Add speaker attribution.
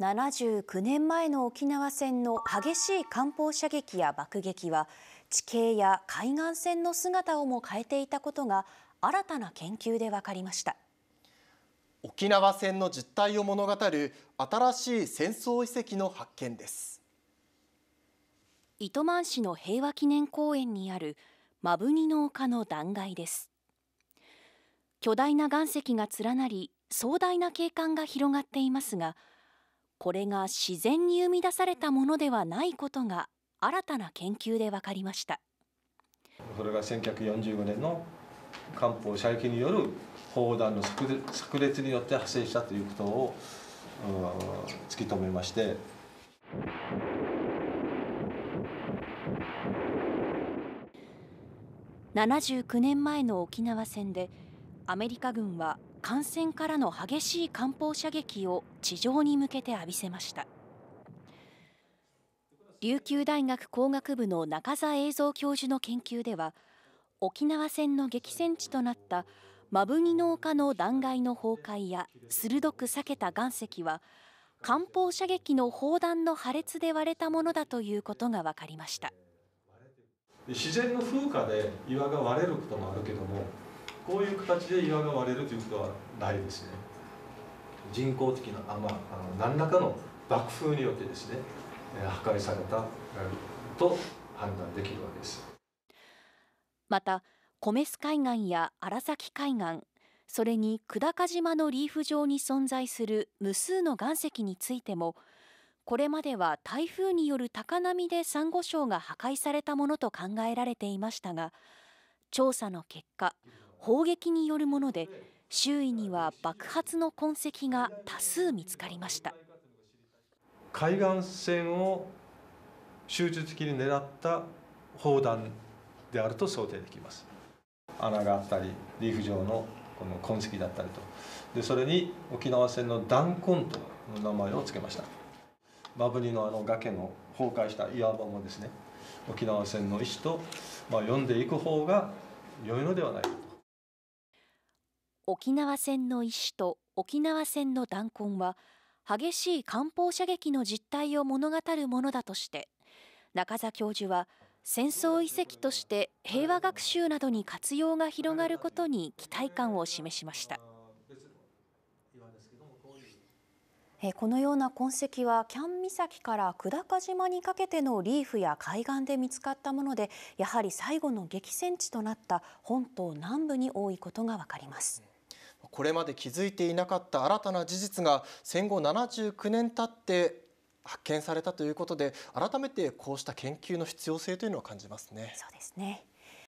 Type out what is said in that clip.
Speaker 1: 79年前の沖縄戦の激しい艦砲射撃や爆撃は地形や海岸線の姿をも変えていたことが新たな研究で分かりました
Speaker 2: 沖縄戦の実態を物語る新しい戦争遺跡の発見です
Speaker 1: 糸満市の平和記念公園にあるマブニの丘の断崖です巨大な岩石が連なり壮大な景観が広がっていますがこれが自然に生み出されたものではないことが新たな研究で分かりました
Speaker 3: それが1945年の漢方射撃による砲弾の炸裂によって発生したということを突き止めまして
Speaker 1: 79年前の沖縄戦でアメリカ軍は艦船からの激しい艦砲射撃を地上に向けて浴びせました琉球大学工学部の中澤映像教授の研究では沖縄戦の激戦地となった摩文仁の丘の断崖の崩壊や鋭く裂けた岩石は艦砲射撃の砲弾の破裂で割れたものだということが分かりました
Speaker 3: 自然の風化で岩が割れることもあるけどもこういう形で岩が割れるということはないですね人工的なあ、まあ、あの何らかの爆風によってですね破壊されたと判断できるわけです
Speaker 1: また米須海岸や荒崎海岸それに久高島のリーフ上に存在する無数の岩石についてもこれまでは台風による高波でサンゴ礁が破壊されたものと考えられていましたが調査の結果砲撃によるもので周囲には爆発の痕跡が多数見つかりました
Speaker 3: 海岸線を集中的に狙った砲弾であると想定できます穴があったりリーフ状のこの痕跡だったりとでそれに沖縄戦の弾痕との名前を付けましたバブリのあの崖の崩壊した岩場もですね沖縄戦の意思と、まあ、読んでいく方が良いのではないか
Speaker 1: 沖縄戦の石と沖縄戦の弾痕は激しい艦砲射撃の実態を物語るものだとして中澤教授は戦争遺跡として平和学習などに活用が広がることに期待感を示しました。このような痕跡はキャン岬から久高島にかけてのリーフや海岸で見つかったものでやはり最後の激戦地となった本島南部に多いことが分かります。
Speaker 2: これまで気づいていなかった新たな事実が戦後79年経って発見されたということで改めてこうした研究の必要性というのを感じますね。